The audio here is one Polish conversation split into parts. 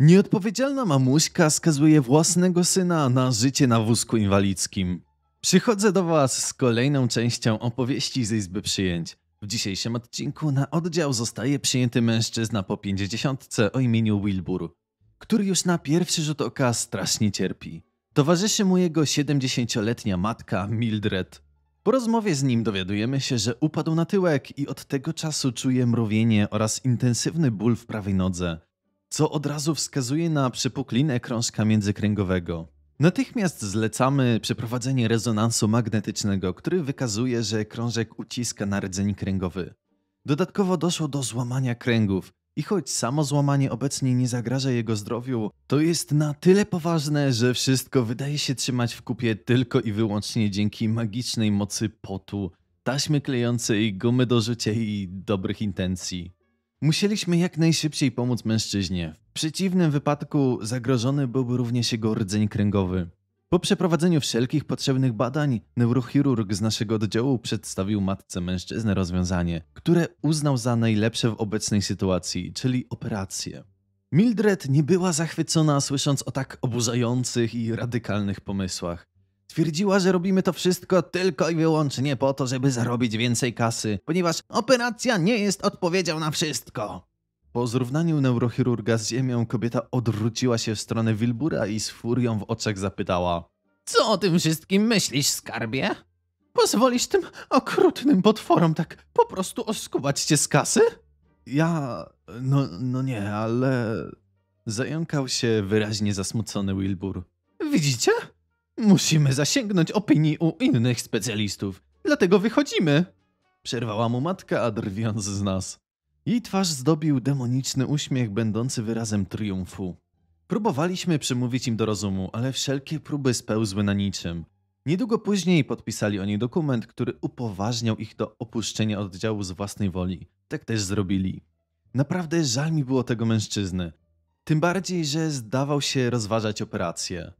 Nieodpowiedzialna mamuśka skazuje własnego syna na życie na wózku inwalidzkim. Przychodzę do Was z kolejną częścią opowieści z Izby Przyjęć. W dzisiejszym odcinku na oddział zostaje przyjęty mężczyzna po pięćdziesiątce o imieniu Wilbur, który już na pierwszy rzut oka strasznie cierpi. Towarzyszy mu jego 70-letnia matka Mildred. Po rozmowie z nim dowiadujemy się, że upadł na tyłek i od tego czasu czuje mrowienie oraz intensywny ból w prawej nodze co od razu wskazuje na przypuklinę krążka międzykręgowego. Natychmiast zlecamy przeprowadzenie rezonansu magnetycznego, który wykazuje, że krążek uciska na rdzeń kręgowy. Dodatkowo doszło do złamania kręgów i choć samo złamanie obecnie nie zagraża jego zdrowiu, to jest na tyle poważne, że wszystko wydaje się trzymać w kupie tylko i wyłącznie dzięki magicznej mocy potu, taśmy klejącej, gumy do życia i dobrych intencji. Musieliśmy jak najszybciej pomóc mężczyźnie. W przeciwnym wypadku zagrożony byłby również jego rdzeń kręgowy. Po przeprowadzeniu wszelkich potrzebnych badań, neurochirurg z naszego oddziału przedstawił matce mężczyzny rozwiązanie, które uznał za najlepsze w obecnej sytuacji, czyli operację. Mildred nie była zachwycona słysząc o tak oburzających i radykalnych pomysłach. Twierdziła, że robimy to wszystko tylko i wyłącznie po to, żeby zarobić więcej kasy, ponieważ operacja nie jest odpowiedzią na wszystko. Po zrównaniu neurochirurga z ziemią kobieta odwróciła się w stronę Wilbura i z furią w oczach zapytała Co o tym wszystkim myślisz, skarbie? Pozwolisz tym okrutnym potworom tak po prostu oskubać cię z kasy? Ja... no, no nie, ale... Zająkał się wyraźnie zasmucony Wilbur. Widzicie? Musimy zasięgnąć opinii u innych specjalistów. Dlatego wychodzimy. Przerwała mu matka, a drwiąc z nas. Jej twarz zdobił demoniczny uśmiech, będący wyrazem triumfu. Próbowaliśmy przemówić im do rozumu, ale wszelkie próby spełzły na niczym. Niedługo później podpisali oni dokument, który upoważniał ich do opuszczenia oddziału z własnej woli. Tak też zrobili. Naprawdę żal mi było tego mężczyzny. Tym bardziej, że zdawał się rozważać operację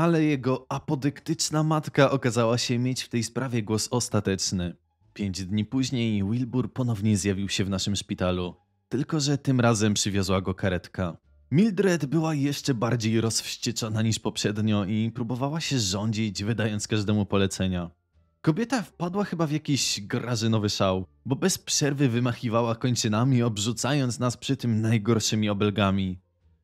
ale jego apodyktyczna matka okazała się mieć w tej sprawie głos ostateczny. Pięć dni później Wilbur ponownie zjawił się w naszym szpitalu, tylko że tym razem przywiozła go karetka. Mildred była jeszcze bardziej rozwścieczona niż poprzednio i próbowała się rządzić, wydając każdemu polecenia. Kobieta wpadła chyba w jakiś grażynowy szał, bo bez przerwy wymachiwała kończynami, obrzucając nas przy tym najgorszymi obelgami.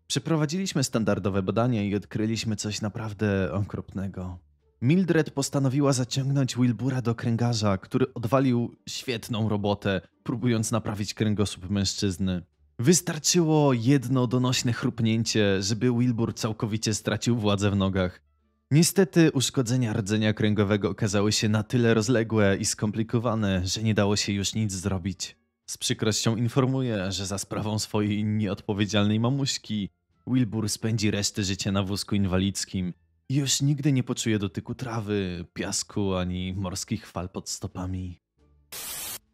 Przeprowadziliśmy standardowe badania i odkryliśmy coś naprawdę okropnego. Mildred postanowiła zaciągnąć Wilbura do kręgarza, który odwalił świetną robotę, próbując naprawić kręgosłup mężczyzny. Wystarczyło jedno donośne chrupnięcie, żeby Wilbur całkowicie stracił władzę w nogach. Niestety uszkodzenia rdzenia kręgowego okazały się na tyle rozległe i skomplikowane, że nie dało się już nic zrobić. Z przykrością informuję, że za sprawą swojej nieodpowiedzialnej mamuśki Wilbur spędzi resztę życia na wózku inwalidzkim i już nigdy nie poczuje dotyku trawy, piasku ani morskich fal pod stopami.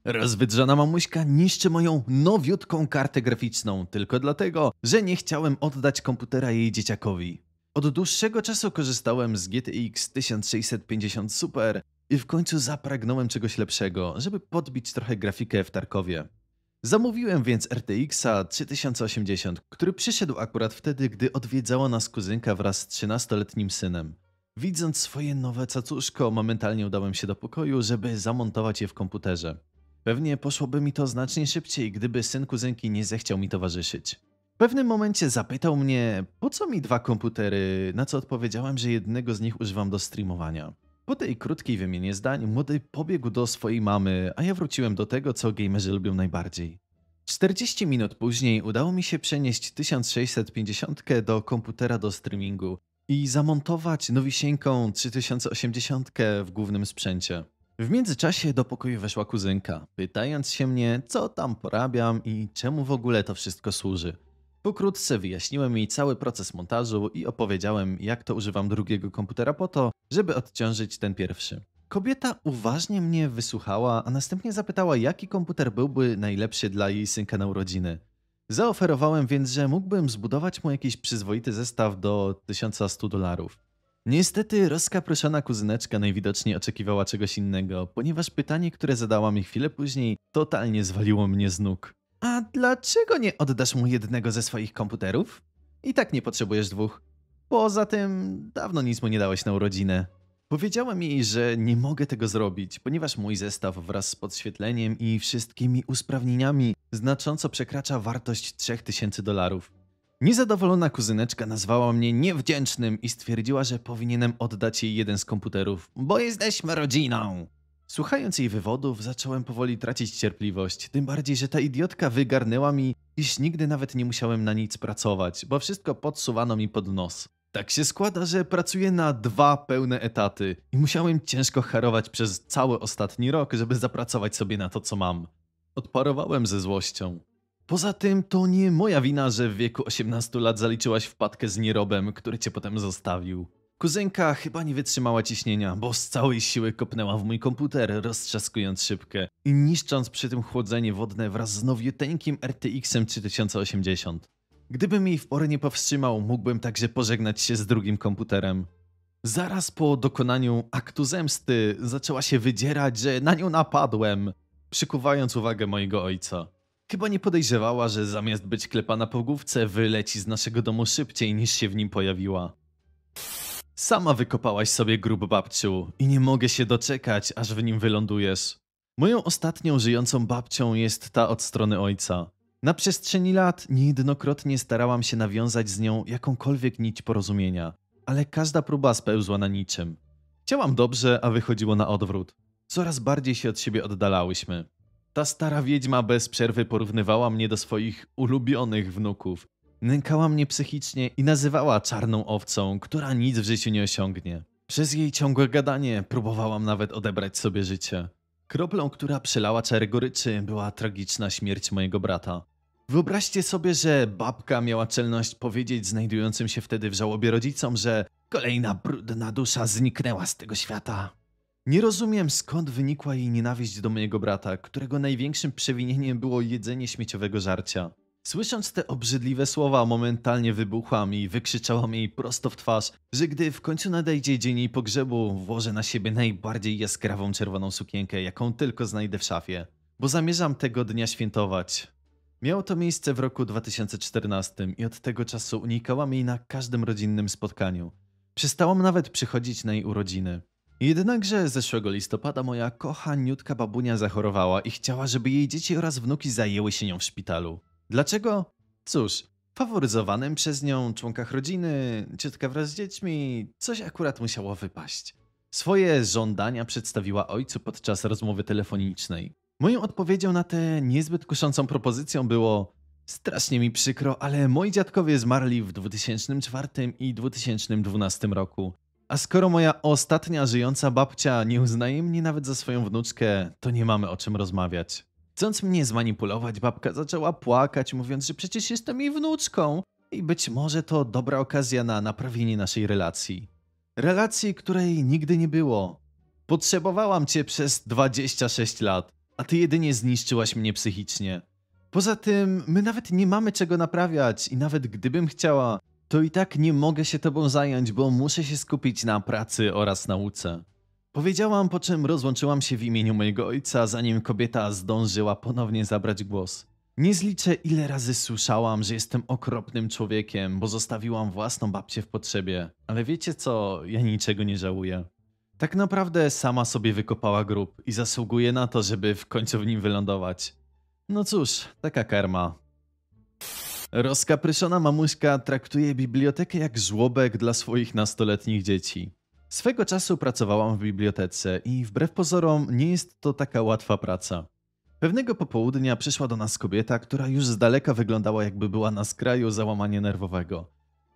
Rozwydrzana mamuśka niszczy moją nowiutką kartę graficzną tylko dlatego, że nie chciałem oddać komputera jej dzieciakowi. Od dłuższego czasu korzystałem z GTX 1650 Super i w końcu zapragnąłem czegoś lepszego, żeby podbić trochę grafikę w Tarkowie. Zamówiłem więc RTX-a 3080, który przyszedł akurat wtedy, gdy odwiedzała nas kuzynka wraz z 13-letnim synem. Widząc swoje nowe cacuszko, momentalnie udałem się do pokoju, żeby zamontować je w komputerze. Pewnie poszłoby mi to znacznie szybciej, gdyby syn kuzynki nie zechciał mi towarzyszyć. W pewnym momencie zapytał mnie, po co mi dwa komputery, na co odpowiedziałem, że jednego z nich używam do streamowania. Po tej krótkiej wymianie zdań, młody pobiegł do swojej mamy, a ja wróciłem do tego, co gamerzy lubią najbardziej. 40 minut później udało mi się przenieść 1650 do komputera do streamingu i zamontować nowisieńką 3080 w głównym sprzęcie. W międzyczasie do pokoju weszła kuzynka, pytając się mnie, co tam porabiam i czemu w ogóle to wszystko służy. Pokrótce wyjaśniłem jej cały proces montażu i opowiedziałem, jak to używam drugiego komputera po to, żeby odciążyć ten pierwszy. Kobieta uważnie mnie wysłuchała, a następnie zapytała, jaki komputer byłby najlepszy dla jej synka na urodziny. Zaoferowałem więc, że mógłbym zbudować mu jakiś przyzwoity zestaw do 1100 dolarów. Niestety rozkaproszona kuzyneczka najwidoczniej oczekiwała czegoś innego, ponieważ pytanie, które zadała mi chwilę później, totalnie zwaliło mnie z nóg. A dlaczego nie oddasz mu jednego ze swoich komputerów? I tak nie potrzebujesz dwóch. Poza tym, dawno nic mu nie dałeś na urodzinę. Powiedziałem jej, że nie mogę tego zrobić, ponieważ mój zestaw wraz z podświetleniem i wszystkimi usprawnieniami znacząco przekracza wartość 3000 dolarów. Niezadowolona kuzyneczka nazwała mnie niewdzięcznym i stwierdziła, że powinienem oddać jej jeden z komputerów, bo jesteśmy rodziną. Słuchając jej wywodów, zacząłem powoli tracić cierpliwość. Tym bardziej, że ta idiotka wygarnęła mi, iż nigdy nawet nie musiałem na nic pracować, bo wszystko podsuwano mi pod nos. Tak się składa, że pracuję na dwa pełne etaty i musiałem ciężko harować przez cały ostatni rok, żeby zapracować sobie na to, co mam. Odparowałem ze złością. Poza tym to nie moja wina, że w wieku 18 lat zaliczyłaś wpadkę z nierobem, który cię potem zostawił. Kuzynka chyba nie wytrzymała ciśnienia, bo z całej siły kopnęła w mój komputer, roztrzaskując szybkę i niszcząc przy tym chłodzenie wodne wraz z nowiuteńkim RTX-em 3080. Gdybym jej w porę nie powstrzymał, mógłbym także pożegnać się z drugim komputerem. Zaraz po dokonaniu aktu zemsty zaczęła się wydzierać, że na nią napadłem, przykuwając uwagę mojego ojca. Chyba nie podejrzewała, że zamiast być klepana po główce, wyleci z naszego domu szybciej niż się w nim pojawiła. Sama wykopałaś sobie grób babciu i nie mogę się doczekać, aż w nim wylądujesz. Moją ostatnią żyjącą babcią jest ta od strony ojca. Na przestrzeni lat niejednokrotnie starałam się nawiązać z nią jakąkolwiek nić porozumienia, ale każda próba spełzła na niczym. Chciałam dobrze, a wychodziło na odwrót. Coraz bardziej się od siebie oddalałyśmy. Ta stara wiedźma bez przerwy porównywała mnie do swoich ulubionych wnuków Nękała mnie psychicznie i nazywała czarną owcą, która nic w życiu nie osiągnie. Przez jej ciągłe gadanie próbowałam nawet odebrać sobie życie. Kroplą, która przelała czar goryczy, była tragiczna śmierć mojego brata. Wyobraźcie sobie, że babka miała czelność powiedzieć znajdującym się wtedy w żałobie rodzicom, że kolejna brudna dusza zniknęła z tego świata. Nie rozumiem skąd wynikła jej nienawiść do mojego brata, którego największym przewinieniem było jedzenie śmieciowego żarcia. Słysząc te obrzydliwe słowa, momentalnie wybuchłam i wykrzyczałam jej prosto w twarz, że gdy w końcu nadejdzie dzień jej pogrzebu, włożę na siebie najbardziej jaskrawą czerwoną sukienkę, jaką tylko znajdę w szafie, bo zamierzam tego dnia świętować. Miało to miejsce w roku 2014 i od tego czasu unikałam jej na każdym rodzinnym spotkaniu. Przestałam nawet przychodzić na jej urodziny. Jednakże zeszłego listopada moja kochaniutka babunia zachorowała i chciała, żeby jej dzieci oraz wnuki zajęły się nią w szpitalu. Dlaczego? Cóż, faworyzowanym przez nią członkach rodziny, ciotka wraz z dziećmi, coś akurat musiało wypaść. Swoje żądania przedstawiła ojcu podczas rozmowy telefonicznej. Moją odpowiedzią na tę niezbyt kuszącą propozycją było Strasznie mi przykro, ale moi dziadkowie zmarli w 2004 i 2012 roku. A skoro moja ostatnia żyjąca babcia nie uznaje mnie nawet za swoją wnuczkę, to nie mamy o czym rozmawiać. Chcąc mnie zmanipulować, babka zaczęła płakać, mówiąc, że przecież jestem jej wnuczką i być może to dobra okazja na naprawienie naszej relacji. Relacji, której nigdy nie było. Potrzebowałam cię przez 26 lat, a ty jedynie zniszczyłaś mnie psychicznie. Poza tym, my nawet nie mamy czego naprawiać i nawet gdybym chciała, to i tak nie mogę się tobą zająć, bo muszę się skupić na pracy oraz nauce. Powiedziałam, po czym rozłączyłam się w imieniu mojego ojca, zanim kobieta zdążyła ponownie zabrać głos. Nie zliczę, ile razy słyszałam, że jestem okropnym człowiekiem, bo zostawiłam własną babcię w potrzebie. Ale wiecie co, ja niczego nie żałuję. Tak naprawdę sama sobie wykopała grób i zasługuje na to, żeby w końcu w nim wylądować. No cóż, taka karma. Rozkapryszona mamuśka traktuje bibliotekę jak żłobek dla swoich nastoletnich dzieci. Swego czasu pracowałam w bibliotece i wbrew pozorom nie jest to taka łatwa praca. Pewnego popołudnia przyszła do nas kobieta, która już z daleka wyglądała jakby była na skraju załamania nerwowego.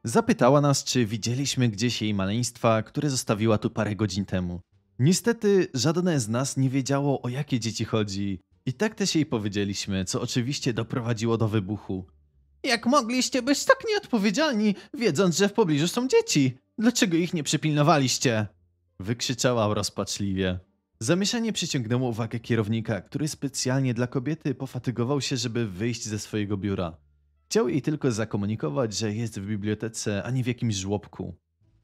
Zapytała nas, czy widzieliśmy gdzieś jej maleństwa, które zostawiła tu parę godzin temu. Niestety żadne z nas nie wiedziało o jakie dzieci chodzi i tak też jej powiedzieliśmy, co oczywiście doprowadziło do wybuchu. Jak mogliście być tak nieodpowiedzialni, wiedząc, że w pobliżu są dzieci? Dlaczego ich nie przypilnowaliście? Wykrzyczała rozpaczliwie. Zamieszanie przyciągnęło uwagę kierownika, który specjalnie dla kobiety pofatygował się, żeby wyjść ze swojego biura. Chciał jej tylko zakomunikować, że jest w bibliotece, a nie w jakimś żłobku.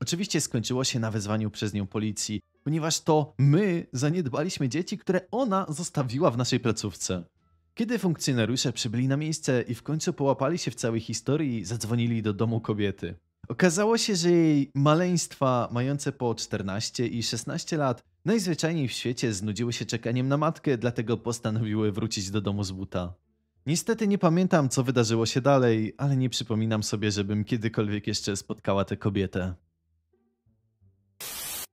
Oczywiście skończyło się na wezwaniu przez nią policji, ponieważ to my zaniedbaliśmy dzieci, które ona zostawiła w naszej placówce. Kiedy funkcjonariusze przybyli na miejsce i w końcu połapali się w całej historii, zadzwonili do domu kobiety. Okazało się, że jej maleństwa mające po 14 i 16 lat najzwyczajniej w świecie znudziły się czekaniem na matkę, dlatego postanowiły wrócić do domu z buta. Niestety nie pamiętam, co wydarzyło się dalej, ale nie przypominam sobie, żebym kiedykolwiek jeszcze spotkała tę kobietę.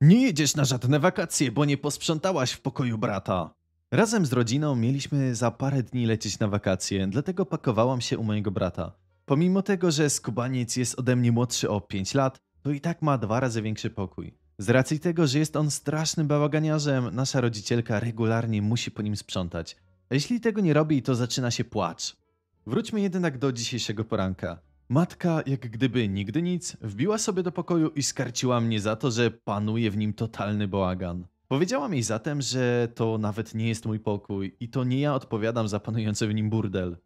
Nie jedziesz na żadne wakacje, bo nie posprzątałaś w pokoju brata. Razem z rodziną mieliśmy za parę dni lecieć na wakacje, dlatego pakowałam się u mojego brata. Pomimo tego, że skubaniec jest ode mnie młodszy o 5 lat, to i tak ma dwa razy większy pokój. Z racji tego, że jest on strasznym bałaganiarzem, nasza rodzicielka regularnie musi po nim sprzątać. A jeśli tego nie robi, to zaczyna się płacz. Wróćmy jednak do dzisiejszego poranka. Matka, jak gdyby nigdy nic, wbiła sobie do pokoju i skarciła mnie za to, że panuje w nim totalny bałagan. Powiedziałam jej zatem, że to nawet nie jest mój pokój i to nie ja odpowiadam za panujący w nim burdel.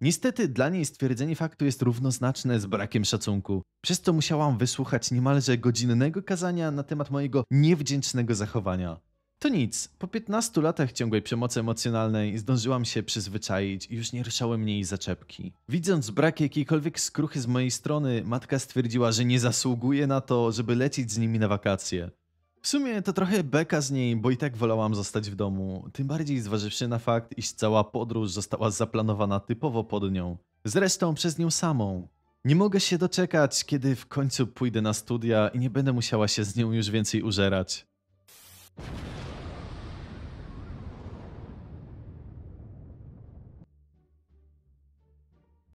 Niestety dla niej stwierdzenie faktu jest równoznaczne z brakiem szacunku, przez co musiałam wysłuchać niemalże godzinnego kazania na temat mojego niewdzięcznego zachowania. To nic, po 15 latach ciągłej przemocy emocjonalnej zdążyłam się przyzwyczaić i już nie ruszały mnie jej zaczepki. Widząc brak jakiejkolwiek skruchy z mojej strony, matka stwierdziła, że nie zasługuje na to, żeby lecieć z nimi na wakacje. W sumie to trochę beka z niej, bo i tak wolałam zostać w domu, tym bardziej zważywszy na fakt, iż cała podróż została zaplanowana typowo pod nią. Zresztą przez nią samą. Nie mogę się doczekać, kiedy w końcu pójdę na studia i nie będę musiała się z nią już więcej użerać.